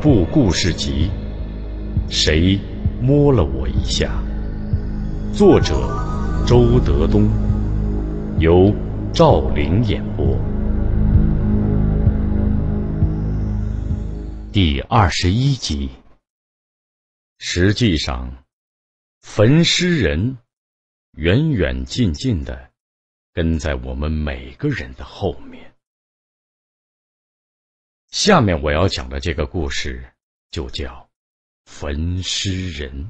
部故事集《谁摸了我一下》，作者周德东，由赵玲演播。第二十一集。实际上，焚尸人远远近近的跟在我们每个人的后面。下面我要讲的这个故事，就叫《焚尸人》。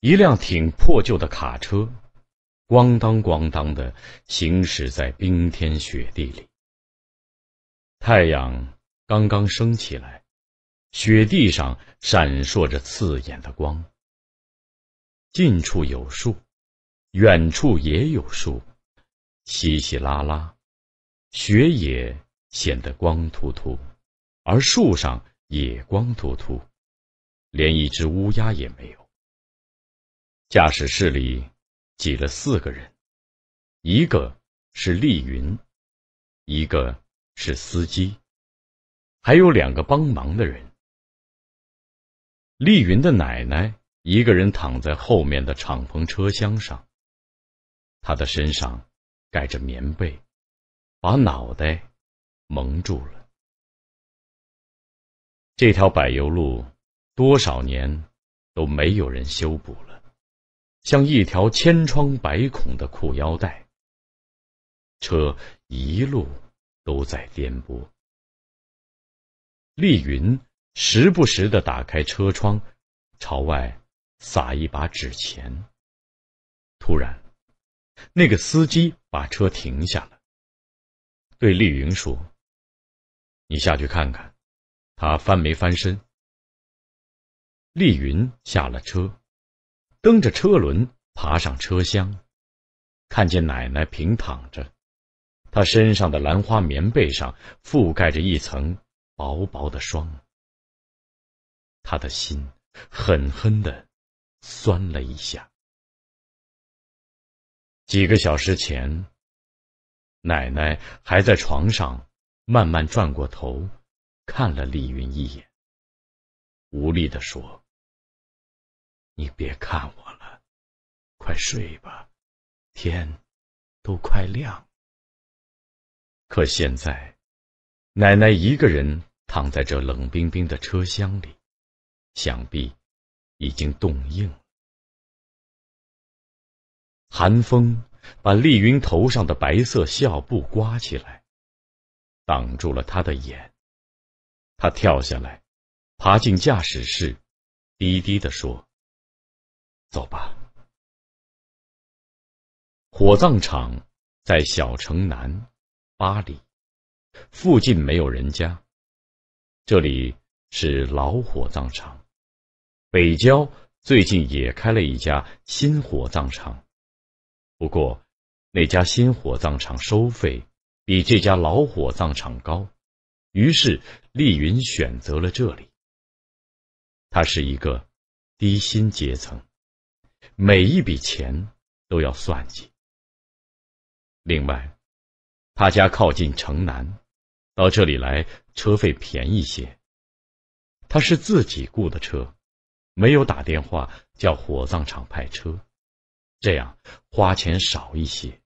一辆挺破旧的卡车，咣当咣当的行驶在冰天雪地里。太阳刚刚升起来，雪地上闪烁着刺眼的光。近处有树，远处也有树，稀稀拉拉。雪也显得光秃秃，而树上也光秃秃，连一只乌鸦也没有。驾驶室里挤了四个人，一个是丽云，一个是司机，还有两个帮忙的人。丽云的奶奶一个人躺在后面的敞篷车厢上，她的身上盖着棉被。把脑袋蒙住了。这条柏油路多少年都没有人修补了，像一条千疮百孔的裤腰带。车一路都在颠簸。丽云时不时的打开车窗，朝外撒一把纸钱。突然，那个司机把车停下了。对丽云说：“你下去看看，他翻没翻身？”丽云下了车，蹬着车轮爬上车厢，看见奶奶平躺着，她身上的兰花棉被上覆盖着一层薄薄的霜，他的心狠狠的酸了一下。几个小时前。奶奶还在床上，慢慢转过头，看了李云一眼，无力的说：“你别看我了，快睡吧，天都快亮。”可现在，奶奶一个人躺在这冷冰冰的车厢里，想必已经冻硬，寒风。把丽云头上的白色孝布刮起来，挡住了他的眼。他跳下来，爬进驾驶室，低低地说：“走吧。”火葬场在小城南八里，附近没有人家。这里是老火葬场，北郊最近也开了一家新火葬场。不过，那家新火葬场收费比这家老火葬场高，于是丽云选择了这里。他是一个低薪阶层，每一笔钱都要算计。另外，他家靠近城南，到这里来车费便宜些。他是自己雇的车，没有打电话叫火葬场派车。这样花钱少一些。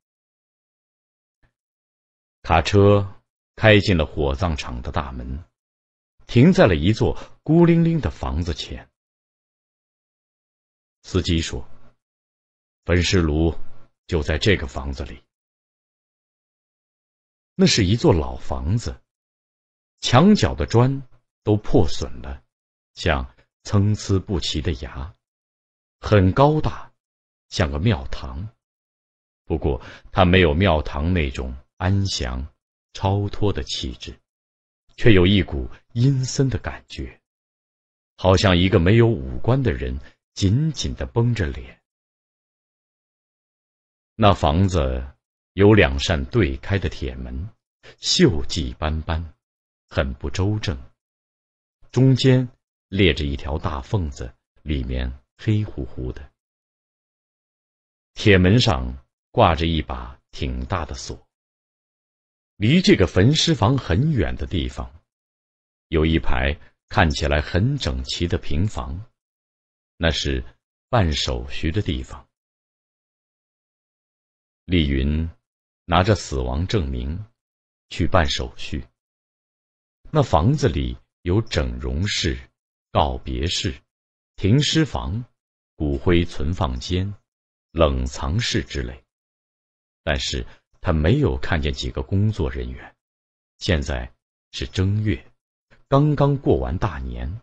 卡车开进了火葬场的大门，停在了一座孤零零的房子前。司机说：“焚尸炉就在这个房子里。”那是一座老房子，墙角的砖都破损了，像参差不齐的牙，很高大。像个庙堂，不过它没有庙堂那种安详、超脱的气质，却有一股阴森的感觉，好像一个没有五官的人紧紧的绷着脸。那房子有两扇对开的铁门，锈迹斑斑，很不周正，中间裂着一条大缝子，里面黑乎乎的。铁门上挂着一把挺大的锁。离这个焚尸房很远的地方，有一排看起来很整齐的平房，那是办手续的地方。李云拿着死亡证明去办手续。那房子里有整容室、告别室、停尸房、骨灰存放间。冷藏室之类，但是他没有看见几个工作人员。现在是正月，刚刚过完大年。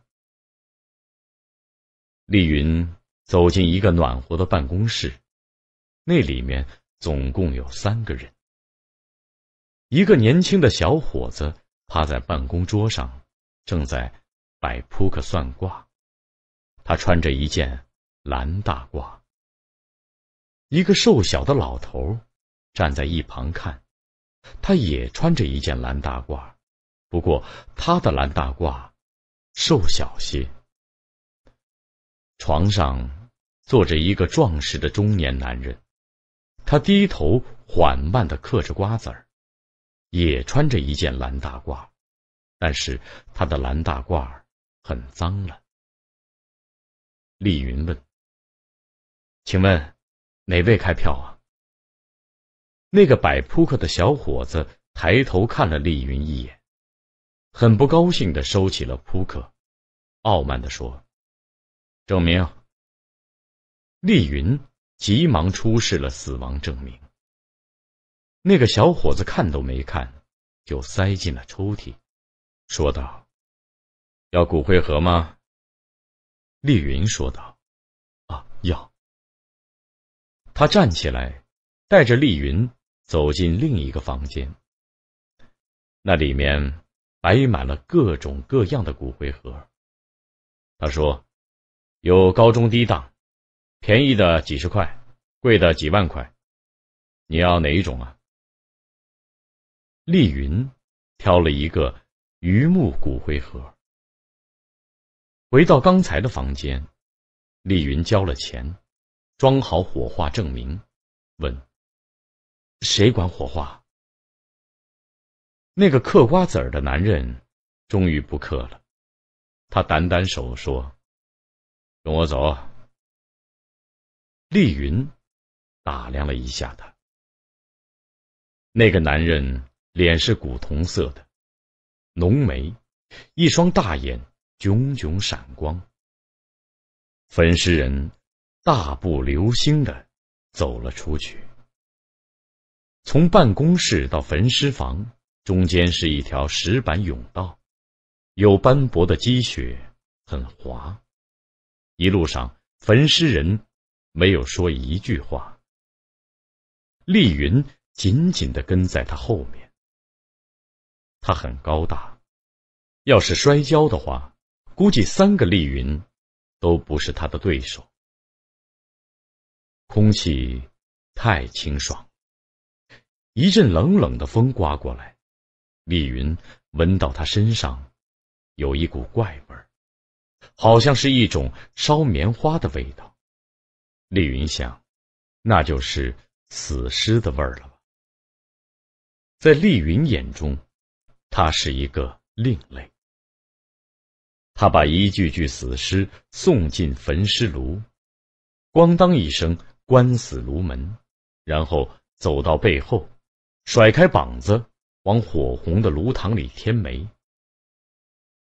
丽云走进一个暖和的办公室，那里面总共有三个人。一个年轻的小伙子趴在办公桌上，正在摆扑克算卦。他穿着一件蓝大褂。一个瘦小的老头儿站在一旁看，他也穿着一件蓝大褂，不过他的蓝大褂瘦小些。床上坐着一个壮实的中年男人，他低头缓慢的嗑着瓜子儿，也穿着一件蓝大褂，但是他的蓝大褂很脏了。丽云问：“请问？”哪位开票啊？那个摆扑克的小伙子抬头看了丽云一眼，很不高兴的收起了扑克，傲慢的说：“证明。”丽云急忙出示了死亡证明。那个小伙子看都没看，就塞进了抽屉，说道：“要骨灰盒吗？”丽云说道：“啊，要。”他站起来，带着丽云走进另一个房间。那里面摆满了各种各样的骨灰盒。他说：“有高中低档，便宜的几十块，贵的几万块，你要哪一种啊？”丽云挑了一个榆木骨灰盒。回到刚才的房间，丽云交了钱。装好火化证明，问：“谁管火化？”那个嗑瓜子儿的男人终于不嗑了，他掸掸手说：“跟我走。”丽云打量了一下他，那个男人脸是古铜色的，浓眉，一双大眼炯炯闪光。焚尸人。大步流星地走了出去。从办公室到焚尸房中间是一条石板甬道，有斑驳的积雪，很滑。一路上，焚尸人没有说一句话。丽云紧紧地跟在他后面。他很高大，要是摔跤的话，估计三个丽云都不是他的对手。空气太清爽，一阵冷冷的风刮过来，丽云闻到他身上有一股怪味儿，好像是一种烧棉花的味道。丽云想，那就是死尸的味儿了吧？在丽云眼中，他是一个另类。他把一具具死尸送进焚尸炉，咣当一声。关死炉门，然后走到背后，甩开膀子往火红的炉膛里添煤。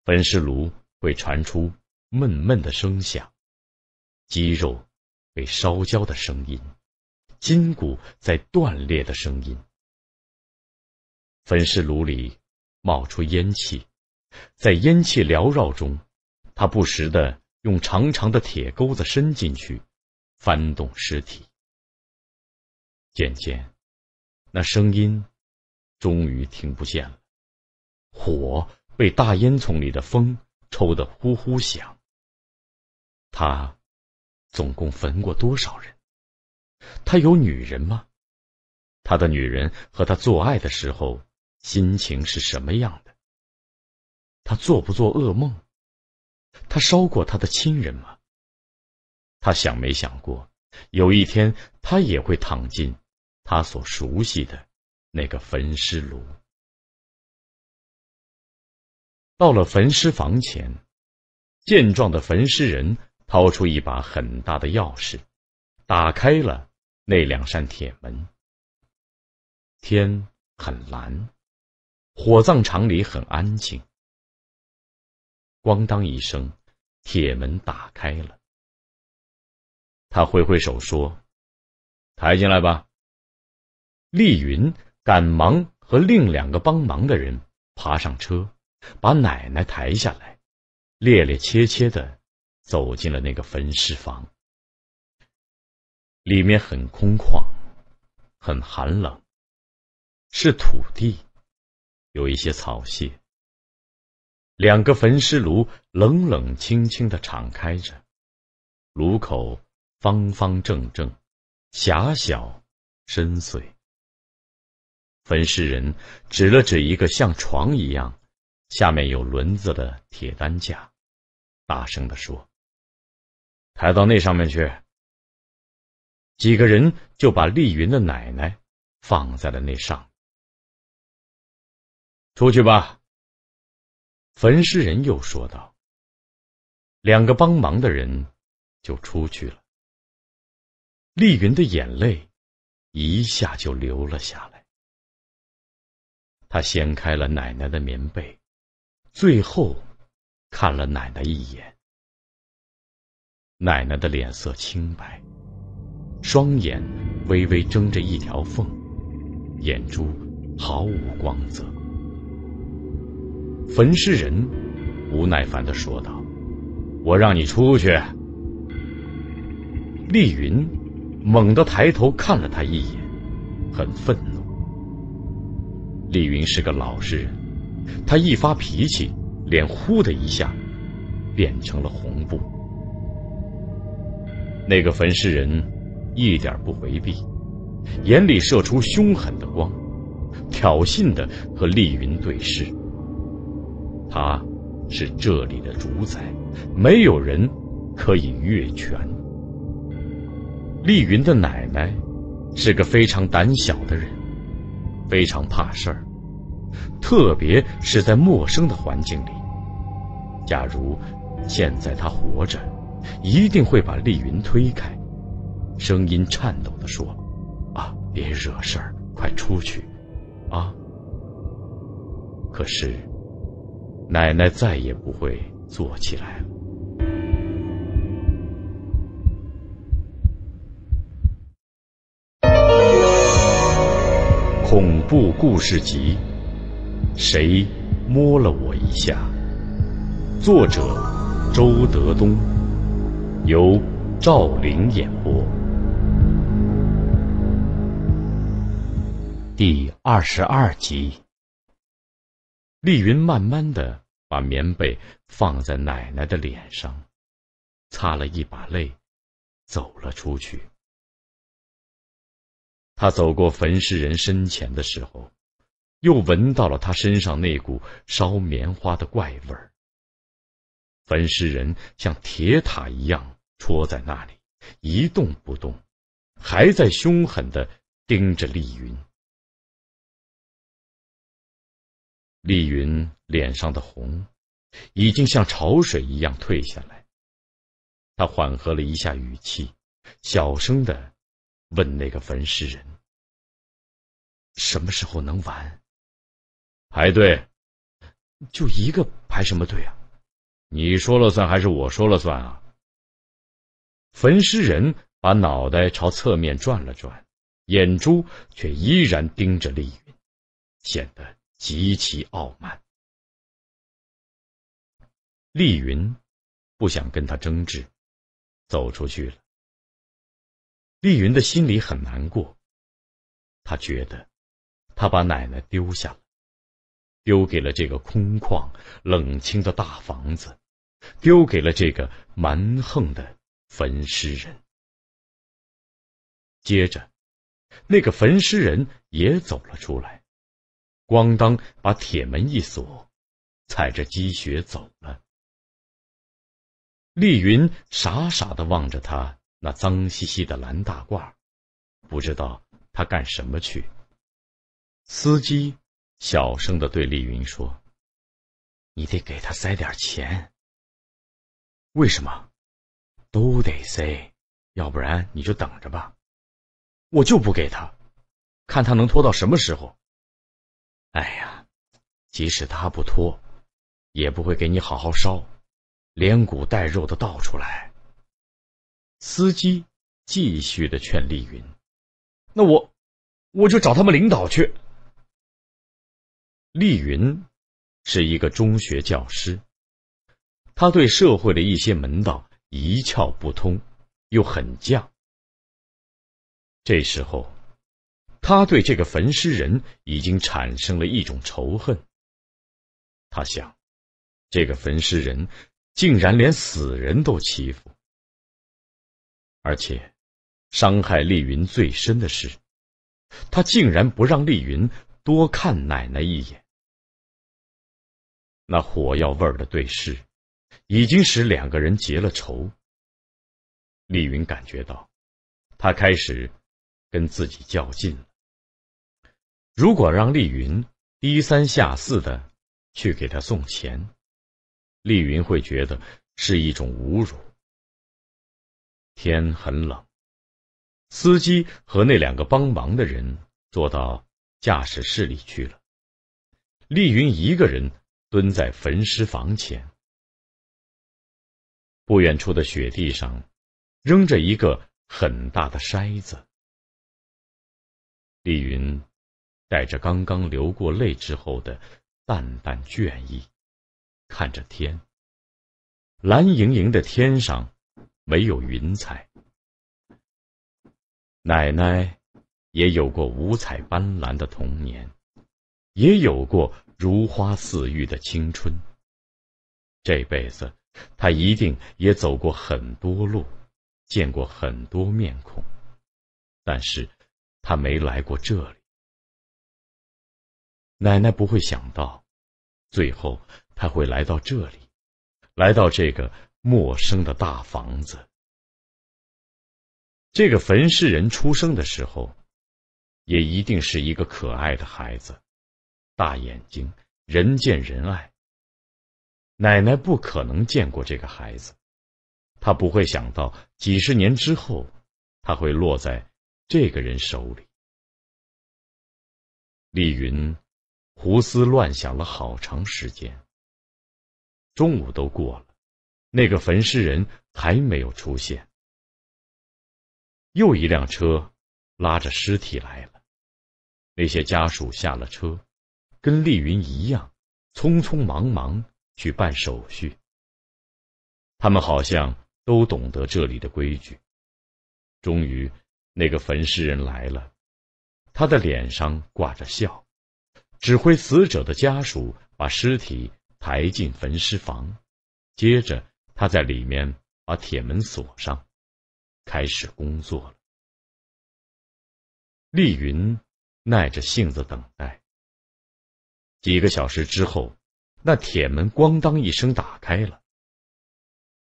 焚尸炉会传出闷闷的声响，肌肉被烧焦的声音，筋骨在断裂的声音。焚尸炉里冒出烟气，在烟气缭绕中，他不时地用长长的铁钩子伸进去。翻动尸体，渐渐，那声音终于听不见了。火被大烟囱里的风抽得呼呼响。他总共焚过多少人？他有女人吗？他的女人和他做爱的时候心情是什么样的？他做不做噩梦？他烧过他的亲人吗？他想没想过，有一天他也会躺进他所熟悉的那个焚尸炉。到了焚尸房前，健壮的焚尸人掏出一把很大的钥匙，打开了那两扇铁门。天很蓝，火葬场里很安静。咣当一声，铁门打开了。他挥挥手说：“抬进来吧。”丽云赶忙和另两个帮忙的人爬上车，把奶奶抬下来，趔趔切切的走进了那个焚尸房。里面很空旷，很寒冷，是土地，有一些草屑。两个焚尸炉冷冷清清的敞开着，炉口。方方正正，狭小深邃。焚尸人指了指一个像床一样、下面有轮子的铁担架，大声地说：“抬到那上面去。”几个人就把丽云的奶奶放在了那上。出去吧。”焚尸人又说道。两个帮忙的人就出去了。丽云的眼泪一下就流了下来。她掀开了奶奶的棉被，最后看了奶奶一眼。奶奶的脸色清白，双眼微微睁着一条缝，眼珠毫无光泽。焚尸人无耐烦的说道：“我让你出去，丽云。”猛地抬头看了他一眼，很愤怒。丽云是个老实人，她一发脾气，脸忽的一下变成了红布。那个焚尸人一点不回避，眼里射出凶狠的光，挑衅的和丽云对视。他是这里的主宰，没有人可以越权。丽云的奶奶是个非常胆小的人，非常怕事儿，特别是在陌生的环境里。假如现在她活着，一定会把丽云推开，声音颤抖地说：“啊，别惹事儿，快出去，啊！”可是奶奶再也不会坐起来了。恐怖故事集，谁摸了我一下？作者周德东，由赵玲演播。第二十二集。丽云慢慢的把棉被放在奶奶的脸上，擦了一把泪，走了出去。他走过焚尸人身前的时候，又闻到了他身上那股烧棉花的怪味儿。焚尸人像铁塔一样戳在那里，一动不动，还在凶狠的盯着丽云。丽云脸上的红已经像潮水一样退下来，他缓和了一下语气，小声的。问那个焚尸人：“什么时候能完？”排队，就一个排什么队啊？你说了算还是我说了算啊？焚尸人把脑袋朝侧面转了转，眼珠却依然盯着丽云，显得极其傲慢。丽云不想跟他争执，走出去了。丽云的心里很难过，她觉得，她把奶奶丢下了，丢给了这个空旷冷清的大房子，丢给了这个蛮横的焚尸人。接着，那个焚尸人也走了出来，咣当把铁门一锁，踩着积雪走了。丽云傻傻的望着他。那脏兮兮的蓝大褂，不知道他干什么去。司机小声的对李云说：“你得给他塞点钱。”为什么？都得塞，要不然你就等着吧。我就不给他，看他能拖到什么时候。哎呀，即使他不拖，也不会给你好好烧，连骨带肉的倒出来。司机继续的劝丽云：“那我，我就找他们领导去。”丽云是一个中学教师，他对社会的一些门道一窍不通，又很犟。这时候，他对这个焚尸人已经产生了一种仇恨。他想，这个焚尸人竟然连死人都欺负。而且，伤害丽云最深的是，他竟然不让丽云多看奶奶一眼。那火药味儿的对视，已经使两个人结了仇。丽云感觉到，他开始跟自己较劲了。如果让丽云低三下四的去给他送钱，丽云会觉得是一种侮辱。天很冷，司机和那两个帮忙的人坐到驾驶室里去了。丽云一个人蹲在焚尸房前。不远处的雪地上，扔着一个很大的筛子。丽云带着刚刚流过泪之后的淡淡倦意，看着天。蓝盈盈的天上。没有云彩，奶奶也有过五彩斑斓的童年，也有过如花似玉的青春。这辈子，她一定也走过很多路，见过很多面孔，但是她没来过这里。奶奶不会想到，最后她会来到这里，来到这个。陌生的大房子。这个坟尸人出生的时候，也一定是一个可爱的孩子，大眼睛，人见人爱。奶奶不可能见过这个孩子，她不会想到几十年之后，他会落在这个人手里。丽云胡思乱想了好长时间，中午都过了。那个焚尸人还没有出现，又一辆车拉着尸体来了。那些家属下了车，跟丽云一样，匆匆忙忙去办手续。他们好像都懂得这里的规矩。终于，那个焚尸人来了，他的脸上挂着笑，指挥死者的家属把尸体抬进焚尸房，接着。他在里面把铁门锁上，开始工作了。丽云耐着性子等待。几个小时之后，那铁门咣当一声打开了。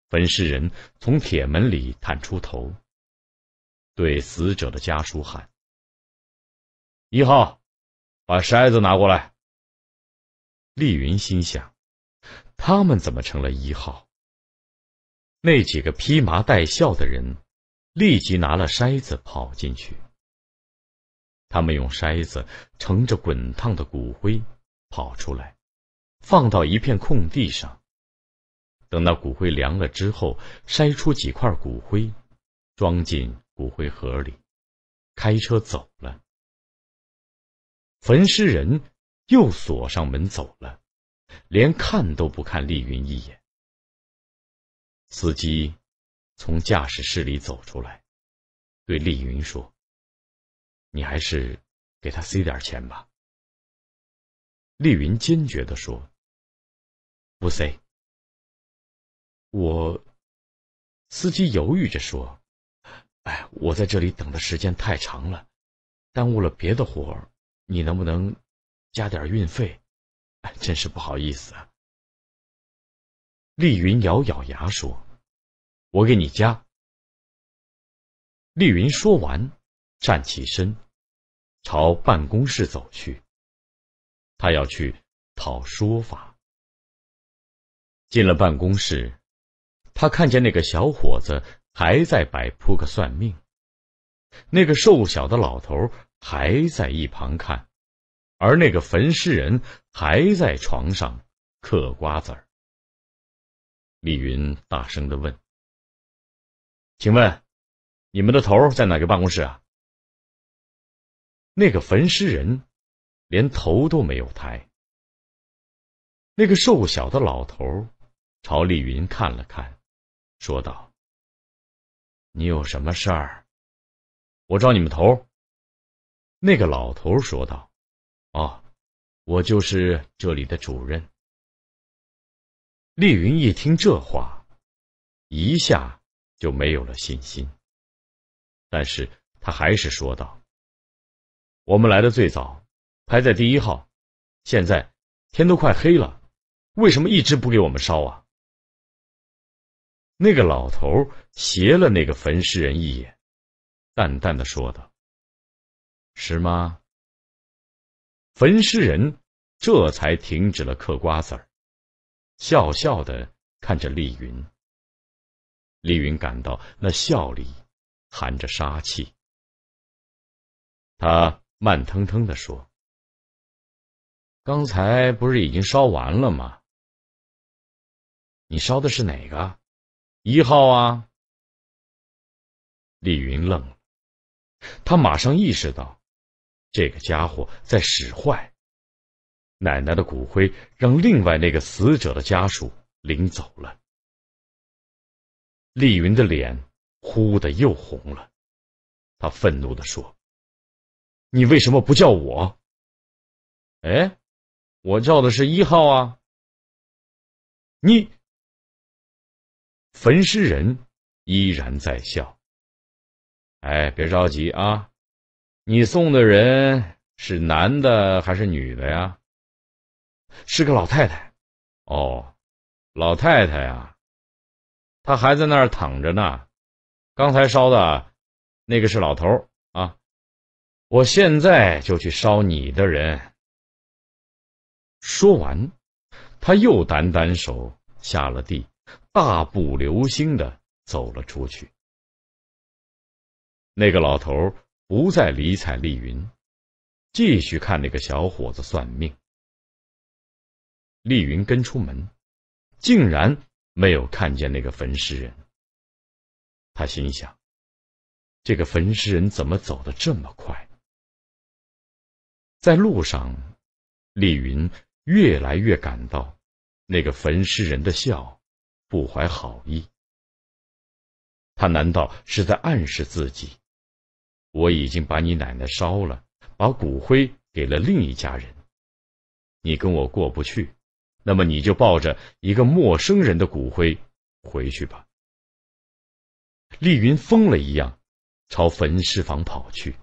焚尸人从铁门里探出头，对死者的家属喊：“一号，把筛子拿过来。”丽云心想：“他们怎么成了一号？”那几个披麻戴孝的人立即拿了筛子跑进去。他们用筛子盛着滚烫的骨灰跑出来，放到一片空地上。等那骨灰凉了之后，筛出几块骨灰，装进骨灰盒里，开车走了。焚尸人又锁上门走了，连看都不看丽云一眼。司机从驾驶室里走出来，对丽云说：“你还是给他塞点钱吧。”丽云坚决的说：“不塞。”我，司机犹豫着说：“哎，我在这里等的时间太长了，耽误了别的活儿，你能不能加点运费？哎，真是不好意思。”啊。”丽云咬咬牙说：“我给你加。”丽云说完，站起身，朝办公室走去。他要去讨说法。进了办公室，他看见那个小伙子还在摆扑克算命，那个瘦小的老头还在一旁看，而那个焚尸人还在床上嗑瓜子儿。李云大声的问：“请问，你们的头在哪个办公室啊？”那个焚尸人连头都没有抬。那个瘦小的老头朝李云看了看，说道：“你有什么事儿？我找你们头。”那个老头说道：“哦，我就是这里的主任。”丽云一听这话，一下就没有了信心。但是他还是说道：“我们来的最早，排在第一号，现在天都快黑了，为什么一直不给我们烧啊？”那个老头斜了那个焚尸人一眼，淡淡的说道：“是吗？”焚尸人这才停止了嗑瓜子儿。笑笑的看着丽云。丽云感到那笑里含着杀气。他慢腾腾的说：“刚才不是已经烧完了吗？你烧的是哪个？一号啊？”丽云愣了，他马上意识到这个家伙在使坏。奶奶的骨灰让另外那个死者的家属领走了。丽云的脸忽的又红了，她愤怒的说：“你为什么不叫我？”哎，我叫的是一号啊。你，焚尸人依然在笑。哎，别着急啊，你送的人是男的还是女的呀？是个老太太，哦，老太太呀，她还在那儿躺着呢。刚才烧的那个是老头啊，我现在就去烧你的人。说完，他又掸掸手，下了地，大步流星的走了出去。那个老头不再理睬丽云，继续看那个小伙子算命。丽云跟出门，竟然没有看见那个焚尸人。他心想：这个焚尸人怎么走得这么快？在路上，丽云越来越感到那个焚尸人的笑不怀好意。他难道是在暗示自己：我已经把你奶奶烧了，把骨灰给了另一家人，你跟我过不去？那么你就抱着一个陌生人的骨灰回去吧。丽云疯了一样朝焚尸房跑去，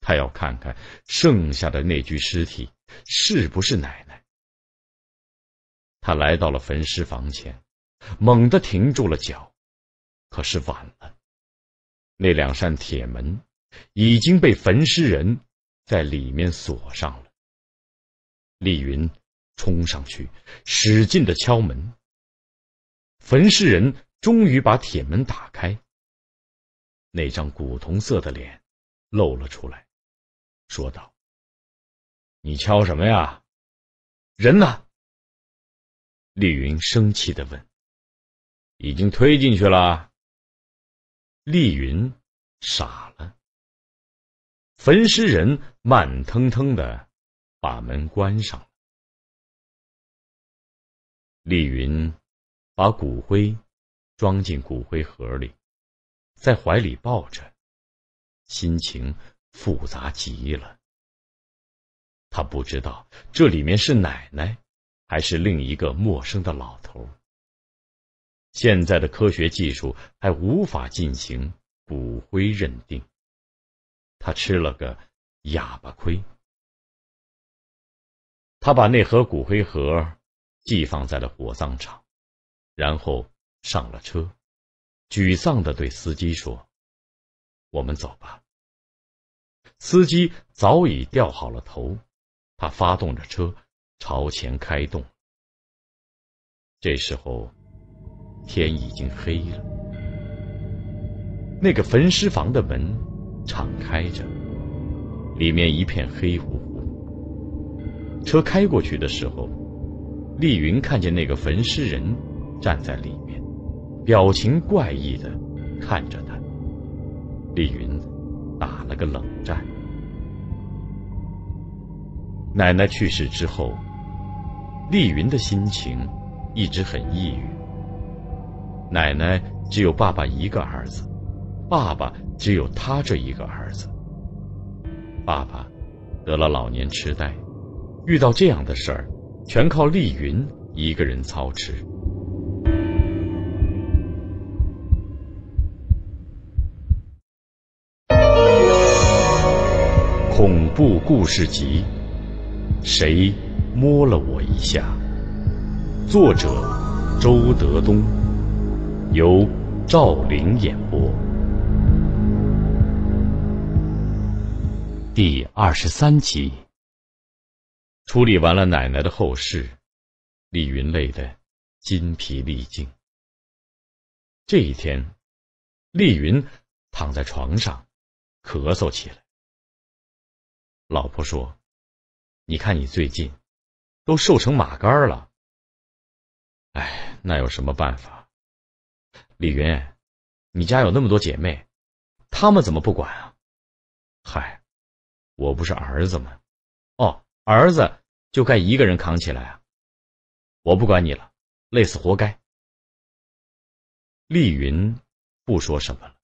她要看看剩下的那具尸体是不是奶奶。他来到了焚尸房前，猛地停住了脚，可是晚了，那两扇铁门已经被焚尸人在里面锁上了。丽云。冲上去，使劲的敲门。焚尸人终于把铁门打开，那张古铜色的脸露了出来，说道：“你敲什么呀？人呢？”丽云生气的问：“已经推进去了。”丽云傻了。焚尸人慢腾腾的把门关上。丽云把骨灰装进骨灰盒里，在怀里抱着，心情复杂极了。他不知道这里面是奶奶，还是另一个陌生的老头。现在的科学技术还无法进行骨灰认定，他吃了个哑巴亏。他把那盒骨灰盒。寄放在了火葬场，然后上了车，沮丧地对司机说：“我们走吧。”司机早已掉好了头，他发动着车朝前开动。这时候天已经黑了，那个焚尸房的门敞开着，里面一片黑乎乎。车开过去的时候。丽云看见那个焚尸人站在里面，表情怪异的看着他。丽云打了个冷战。奶奶去世之后，丽云的心情一直很抑郁。奶奶只有爸爸一个儿子，爸爸只有她这一个儿子。爸爸得了老年痴呆，遇到这样的事儿。全靠丽云一个人操持。恐怖故事集，谁摸了我一下？作者：周德东，由赵灵演播。第二十三集。处理完了奶奶的后事，李云累得筋疲力尽。这一天，丽云躺在床上咳嗽起来。老婆说：“你看你最近都瘦成马杆了。”哎，那有什么办法？李云，你家有那么多姐妹，她们怎么不管啊？嗨，我不是儿子吗？哦。儿子就该一个人扛起来啊！我不管你了，累死活该。丽云不说什么了。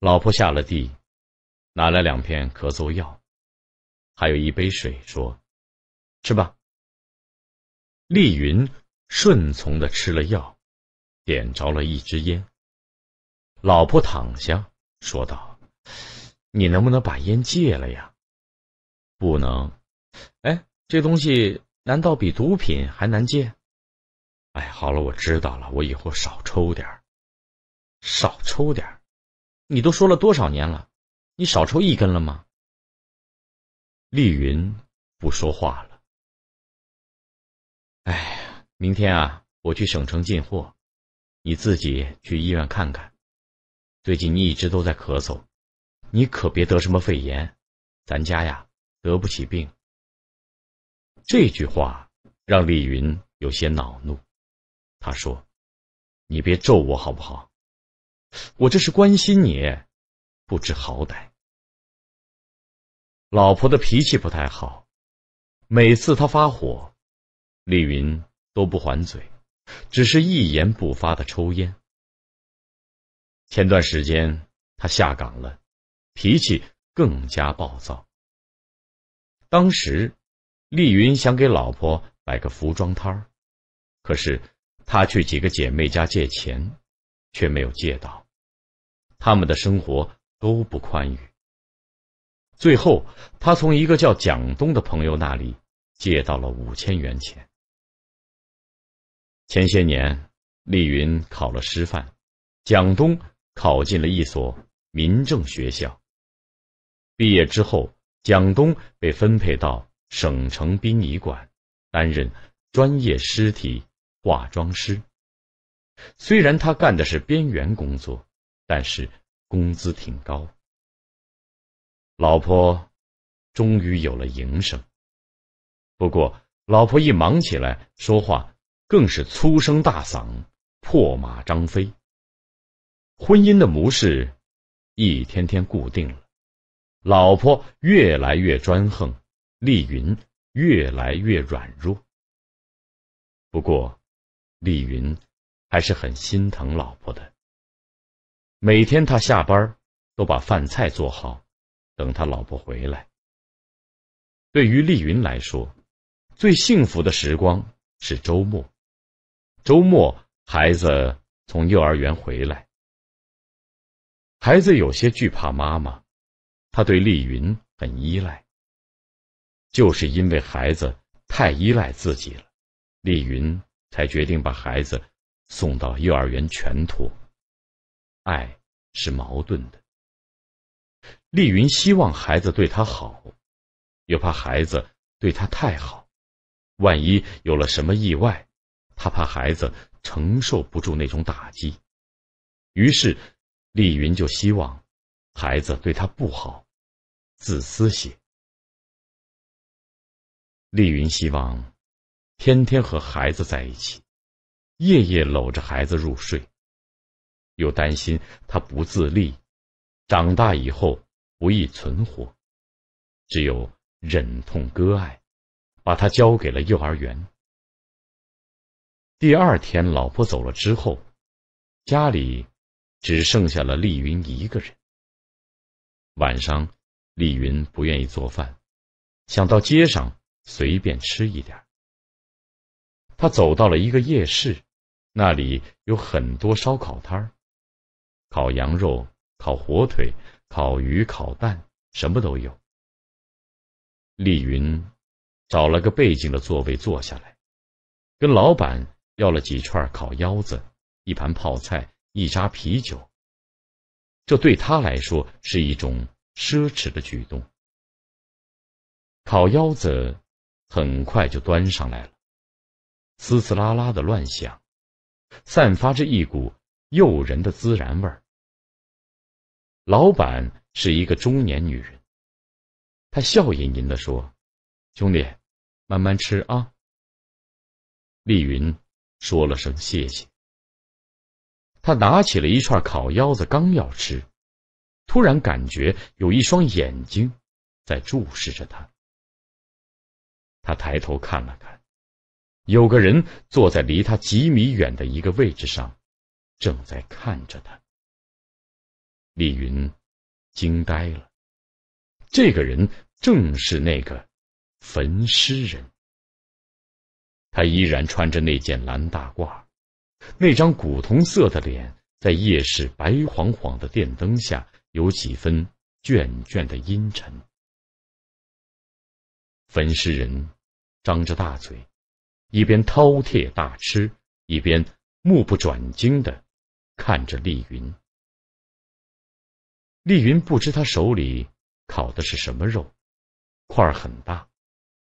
老婆下了地，拿来两片咳嗽药，还有一杯水，说：“吃吧。”丽云顺从的吃了药，点着了一支烟。老婆躺下，说道：“你能不能把烟戒了呀？”不能，哎，这东西难道比毒品还难戒？哎，好了，我知道了，我以后少抽点儿，少抽点儿。你都说了多少年了？你少抽一根了吗？丽云不说话了。哎呀，明天啊，我去省城进货，你自己去医院看看。最近你一直都在咳嗽，你可别得什么肺炎。咱家呀。得不起病。这句话让丽云有些恼怒。他说：“你别咒我好不好？我这是关心你，不知好歹。”老婆的脾气不太好，每次他发火，丽云都不还嘴，只是一言不发的抽烟。前段时间他下岗了，脾气更加暴躁。当时，丽云想给老婆摆个服装摊儿，可是她去几个姐妹家借钱，却没有借到。他们的生活都不宽裕。最后，她从一个叫蒋东的朋友那里借到了五千元钱。前些年，丽云考了师范，蒋东考进了一所民政学校。毕业之后。蒋东被分配到省城殡仪馆，担任专业尸体化妆师。虽然他干的是边缘工作，但是工资挺高。老婆终于有了营生。不过，老婆一忙起来，说话更是粗声大嗓，破马张飞。婚姻的模式一天天固定了。老婆越来越专横，丽云越来越软弱。不过，丽云还是很心疼老婆的。每天他下班都把饭菜做好，等他老婆回来。对于丽云来说，最幸福的时光是周末。周末，孩子从幼儿园回来，孩子有些惧怕妈妈。他对丽云很依赖，就是因为孩子太依赖自己了，丽云才决定把孩子送到幼儿园全托。爱是矛盾的，丽云希望孩子对她好，又怕孩子对她太好，万一有了什么意外，她怕孩子承受不住那种打击，于是，丽云就希望孩子对她不好。自私些。丽云希望天天和孩子在一起，夜夜搂着孩子入睡，又担心他不自立，长大以后不易存活，只有忍痛割爱，把他交给了幼儿园。第二天，老婆走了之后，家里只剩下了丽云一个人。晚上。丽云不愿意做饭，想到街上随便吃一点儿。走到了一个夜市，那里有很多烧烤摊儿，烤羊肉、烤火腿、烤鱼、烤蛋，什么都有。丽云找了个背景的座位坐下来，跟老板要了几串烤腰子、一盘泡菜、一扎啤酒。这对他来说是一种。奢侈的举动。烤腰子很快就端上来了，撕撕啦啦的乱响，散发着一股诱人的孜然味儿。老板是一个中年女人，她笑吟吟的说：“兄弟，慢慢吃啊。”丽云说了声谢谢，她拿起了一串烤腰子，刚要吃。突然感觉有一双眼睛在注视着他。他抬头看了看，有个人坐在离他几米远的一个位置上，正在看着他。李云惊呆了，这个人正是那个焚尸人。他依然穿着那件蓝大褂，那张古铜色的脸在夜市白晃晃的电灯下。有几分倦倦的阴沉。焚尸人张着大嘴，一边饕餮大吃，一边目不转睛的看着丽云。丽云不知他手里烤的是什么肉，块儿很大，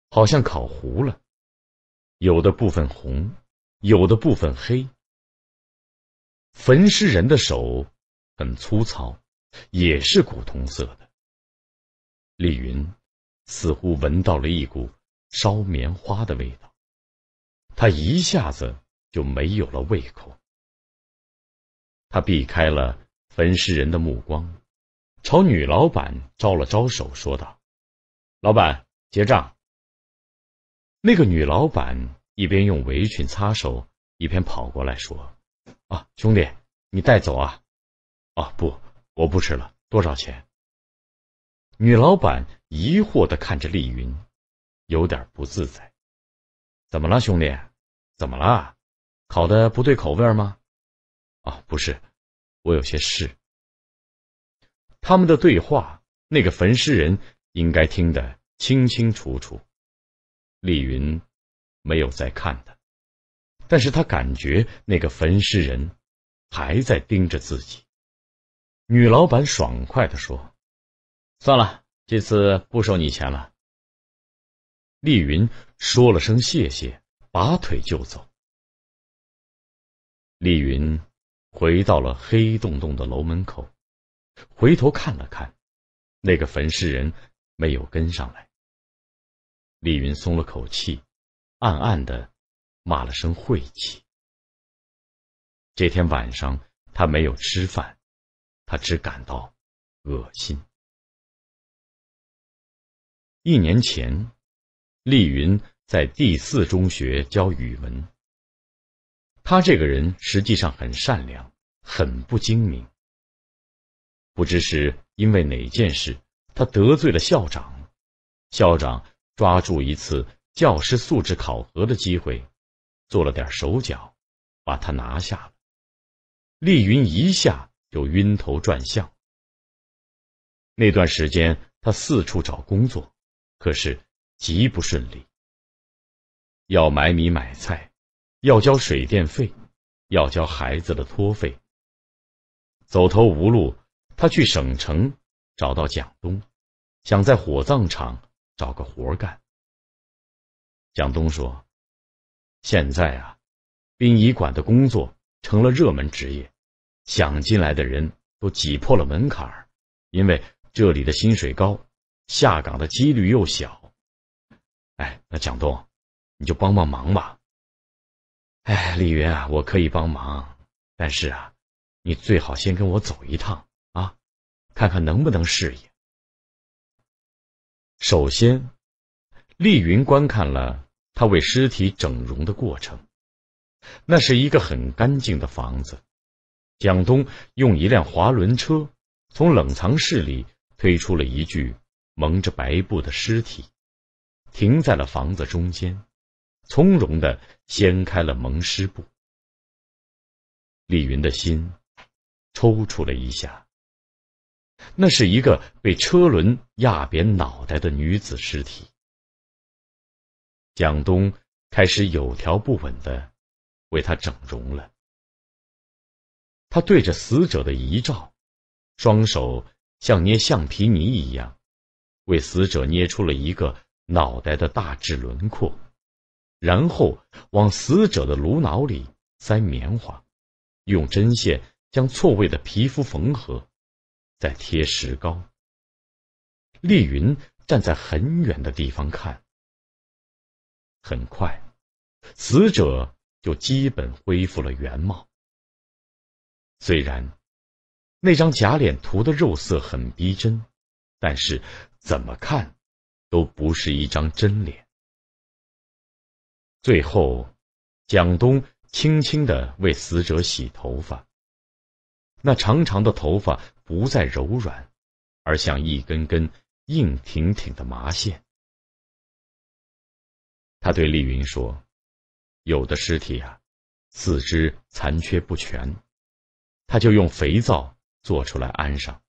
好像烤糊了，有的部分红，有的部分黑。焚尸人的手很粗糙。也是古铜色的。李云似乎闻到了一股烧棉花的味道，他一下子就没有了胃口。他避开了焚尸人的目光，朝女老板招了招手，说道：“老板结账。”那个女老板一边用围裙擦手，一边跑过来说：“啊，兄弟，你带走啊！啊，不。”我不吃了，多少钱？女老板疑惑地看着丽云，有点不自在。怎么了，兄弟？怎么了？烤的不对口味吗？啊，不是，我有些事。他们的对话，那个焚尸人应该听得清清楚楚。丽云没有再看他，但是他感觉那个焚尸人还在盯着自己。女老板爽快地说：“算了，这次不收你钱了。”丽云说了声谢谢，拔腿就走。丽云回到了黑洞洞的楼门口，回头看了看，那个焚尸人没有跟上来。丽云松了口气，暗暗地骂了声晦气。这天晚上，他没有吃饭。他只感到恶心。一年前，丽云在第四中学教语文。他这个人实际上很善良，很不精明。不知是因为哪件事，他得罪了校长。校长抓住一次教师素质考核的机会，做了点手脚，把他拿下了。丽云一下。就晕头转向。那段时间，他四处找工作，可是极不顺利。要买米买菜，要交水电费，要交孩子的托费。走投无路，他去省城找到蒋东，想在火葬场找个活干。蒋东说：“现在啊，殡仪馆的工作成了热门职业。”想进来的人都挤破了门槛儿，因为这里的薪水高，下岗的几率又小。哎，那蒋东，你就帮帮忙吧。哎，丽云啊，我可以帮忙，但是啊，你最好先跟我走一趟啊，看看能不能适应。首先，丽云观看了他为尸体整容的过程，那是一个很干净的房子。蒋东用一辆滑轮车从冷藏室里推出了一具蒙着白布的尸体，停在了房子中间，从容地掀开了蒙尸布。李云的心抽搐了一下，那是一个被车轮压扁脑袋的女子尸体。蒋东开始有条不紊地为她整容了。他对着死者的遗照，双手像捏橡皮泥一样，为死者捏出了一个脑袋的大致轮廓，然后往死者的颅脑里塞棉花，用针线将错位的皮肤缝合，再贴石膏。丽云站在很远的地方看，很快，死者就基本恢复了原貌。虽然那张假脸涂的肉色很逼真，但是怎么看都不是一张真脸。最后，蒋东轻轻的为死者洗头发。那长长的头发不再柔软，而像一根根硬挺挺的麻线。他对丽云说：“有的尸体啊，四肢残缺不全。”他就用肥皂做出来安上，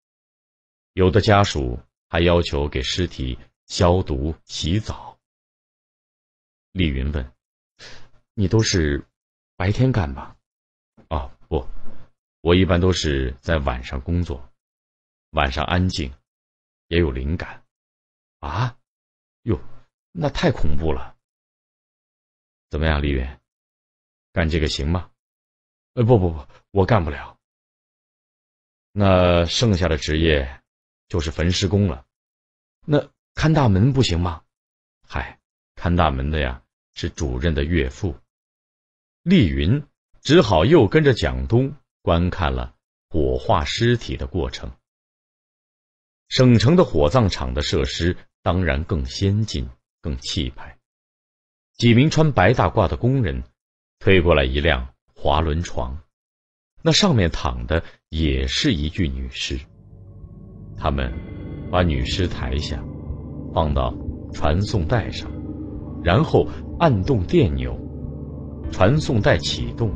有的家属还要求给尸体消毒洗澡。丽云问：“你都是白天干吧？”“哦，不，我一般都是在晚上工作，晚上安静，也有灵感。”“啊，哟，那太恐怖了。怎么样，丽云，干这个行吗？”“呃，不不不，我干不了。”那剩下的职业，就是焚尸工了。那看大门不行吗？嗨，看大门的呀，是主任的岳父。丽云只好又跟着蒋东观看了火化尸体的过程。省城的火葬场的设施当然更先进、更气派。几名穿白大褂的工人，推过来一辆滑轮床。那上面躺的也是一具女尸。他们把女尸抬下，放到传送带上，然后按动电钮，传送带启动，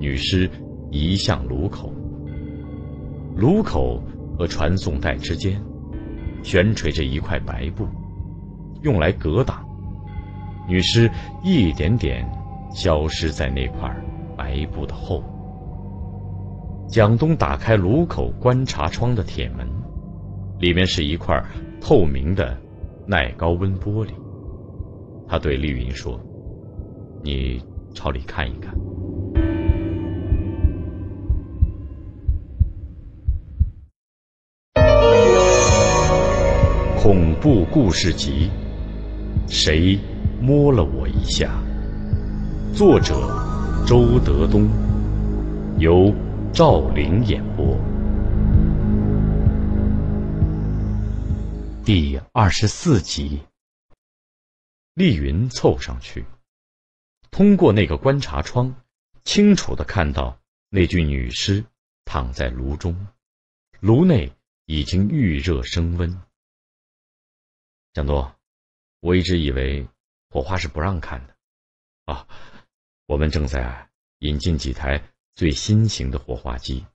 女尸移向炉口。炉口和传送带之间悬垂着一块白布，用来隔挡。女尸一点点消失在那块白布的后。蒋东打开炉口观察窗的铁门，里面是一块透明的耐高温玻璃。他对丽云说：“你朝里看一看。”恐怖故事集，《谁摸了我一下》，作者周德东，由。赵灵演播，第二十四集。丽云凑上去，通过那个观察窗，清楚的看到那具女尸躺在炉中，炉内已经预热升温。蒋多，我一直以为火化是不让看的，啊，我们正在引进几台。最新型的火化机，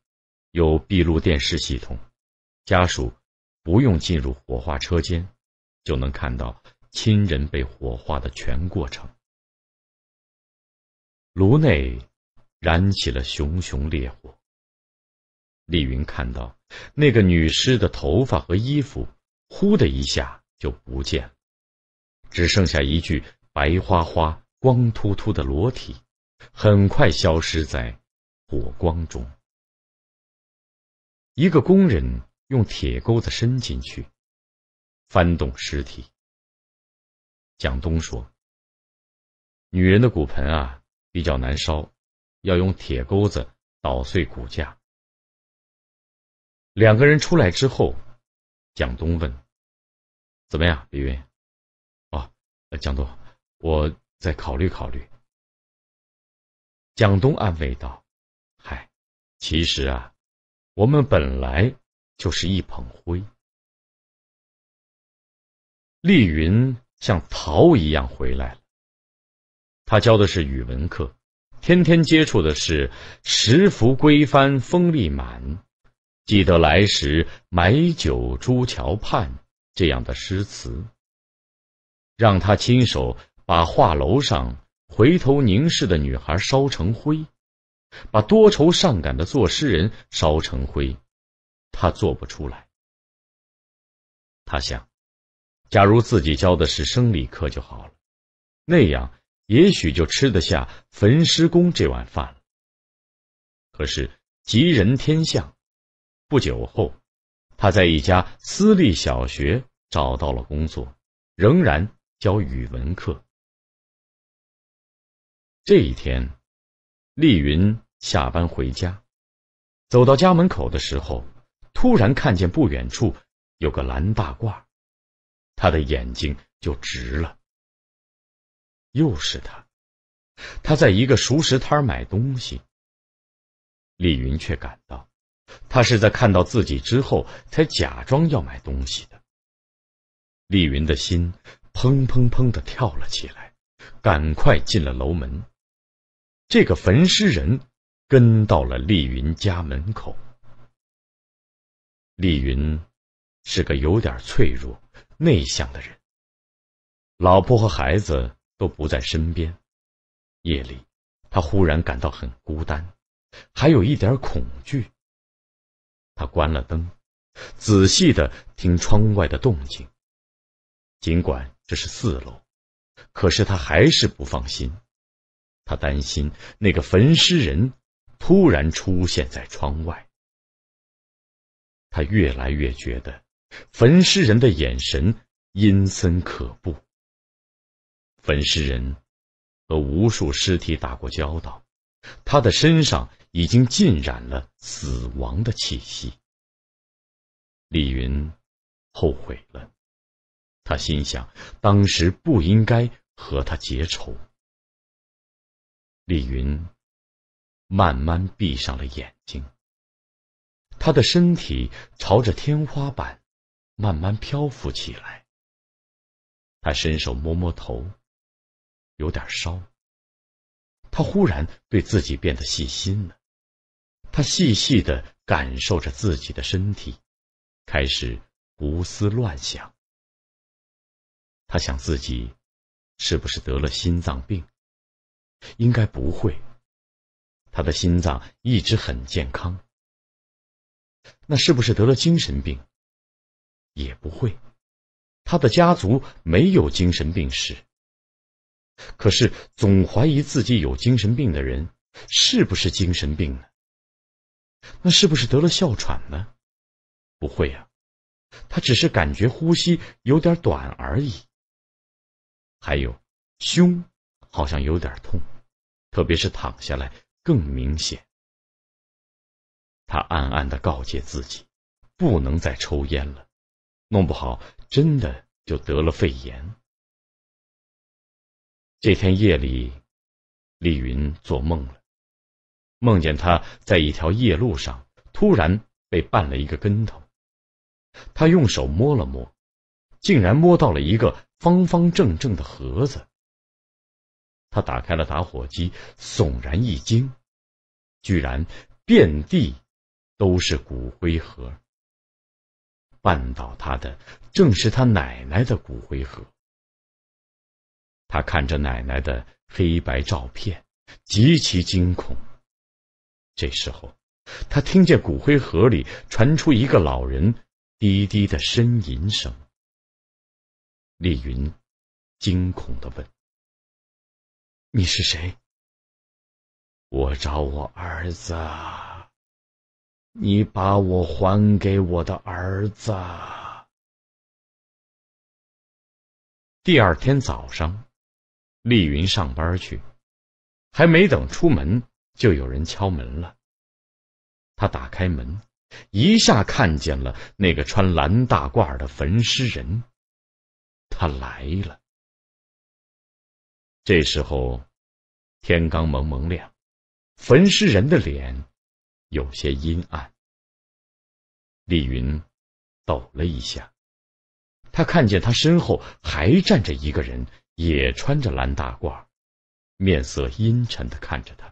有闭路电视系统，家属不用进入火化车间，就能看到亲人被火化的全过程。炉内燃起了熊熊烈火，丽云看到那个女尸的头发和衣服，呼的一下就不见了，只剩下一具白花花、光秃秃的裸体，很快消失在。火光中，一个工人用铁钩子伸进去，翻动尸体。蒋东说：“女人的骨盆啊，比较难烧，要用铁钩子捣碎骨架。”两个人出来之后，蒋东问：“怎么样，李云？”“哦，蒋东，我再考虑考虑。”蒋东安慰道。其实啊，我们本来就是一捧灰。丽云像逃一样回来了。他教的是语文课，天天接触的是“时拂归帆风力满，记得来时买酒朱桥畔”这样的诗词。让他亲手把画楼上回头凝视的女孩烧成灰。把多愁善感的作诗人烧成灰，他做不出来。他想，假如自己教的是生理课就好了，那样也许就吃得下焚尸工这碗饭了。可是吉人天相，不久后，他在一家私立小学找到了工作，仍然教语文课。这一天。丽云下班回家，走到家门口的时候，突然看见不远处有个蓝大褂，他的眼睛就直了。又是他，他在一个熟食摊买东西。丽云却感到，他是在看到自己之后才假装要买东西的。丽云的心砰砰砰的跳了起来，赶快进了楼门。这个焚尸人跟到了丽云家门口。丽云是个有点脆弱、内向的人，老婆和孩子都不在身边。夜里，他忽然感到很孤单，还有一点恐惧。他关了灯，仔细的听窗外的动静。尽管这是四楼，可是他还是不放心。他担心那个焚尸人突然出现在窗外。他越来越觉得焚尸人的眼神阴森可怖。焚尸人和无数尸体打过交道，他的身上已经浸染了死亡的气息。李云后悔了，他心想：当时不应该和他结仇。李云慢慢闭上了眼睛，他的身体朝着天花板慢慢漂浮起来。他伸手摸摸头，有点烧。他忽然对自己变得细心了，他细细的感受着自己的身体，开始胡思乱想。他想自己是不是得了心脏病？应该不会，他的心脏一直很健康。那是不是得了精神病？也不会，他的家族没有精神病史。可是总怀疑自己有精神病的人，是不是精神病呢？那是不是得了哮喘呢？不会啊，他只是感觉呼吸有点短而已。还有胸。好像有点痛，特别是躺下来更明显。他暗暗的告诫自己，不能再抽烟了，弄不好真的就得了肺炎。这天夜里，丽云做梦了，梦见他在一条夜路上突然被绊了一个跟头，他用手摸了摸，竟然摸到了一个方方正正的盒子。他打开了打火机，悚然一惊，居然遍地都是骨灰盒。绊倒他的正是他奶奶的骨灰盒。他看着奶奶的黑白照片，极其惊恐。这时候，他听见骨灰盒里传出一个老人低低的呻吟声。丽云惊恐的问。你是谁？我找我儿子。你把我还给我的儿子。第二天早上，丽云上班去，还没等出门，就有人敲门了。他打开门，一下看见了那个穿蓝大褂的焚尸人，他来了。这时候，天刚蒙蒙亮，焚尸人的脸有些阴暗。丽云抖了一下，他看见他身后还站着一个人，也穿着蓝大褂，面色阴沉的看着他。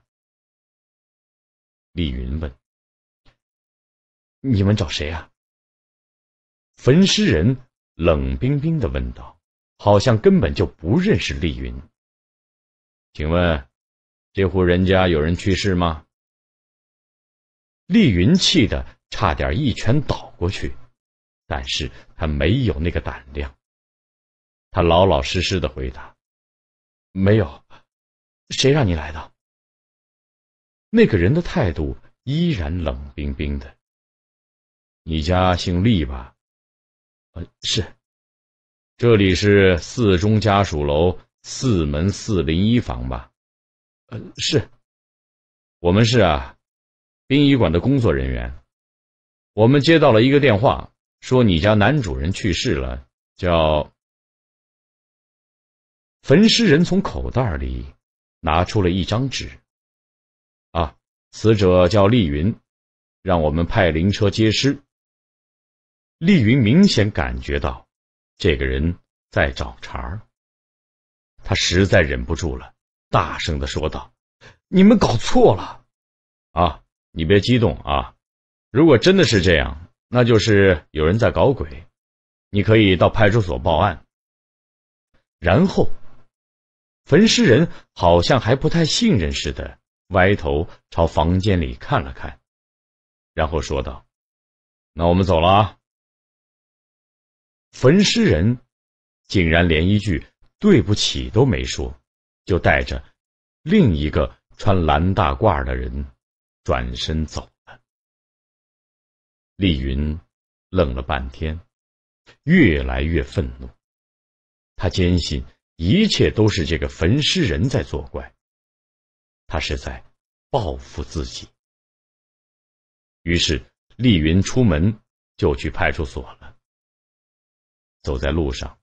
丽云问：“你们找谁啊？”焚尸人冷冰冰的问道，好像根本就不认识丽云。请问，这户人家有人去世吗？丽云气得差点一拳倒过去，但是他没有那个胆量。他老老实实的回答：“没有，谁让你来的？”那个人的态度依然冷冰冰的。你家姓丽吧？呃，是。这里是四中家属楼。四门四零一房吧，呃，是，我们是啊，殡仪馆的工作人员，我们接到了一个电话，说你家男主人去世了，叫。焚尸人从口袋里拿出了一张纸，啊，死者叫丽云，让我们派灵车接尸。丽云明显感觉到，这个人在找茬儿。他实在忍不住了，大声的说道：“你们搞错了，啊，你别激动啊！如果真的是这样，那就是有人在搞鬼，你可以到派出所报案。”然后，焚尸人好像还不太信任似的，歪头朝房间里看了看，然后说道：“那我们走了啊。”焚尸人竟然连一句。对不起都没说，就带着另一个穿蓝大褂的人转身走了。丽云愣了半天，越来越愤怒。他坚信一切都是这个焚尸人在作怪，他是在报复自己。于是丽云出门就去派出所了。走在路上，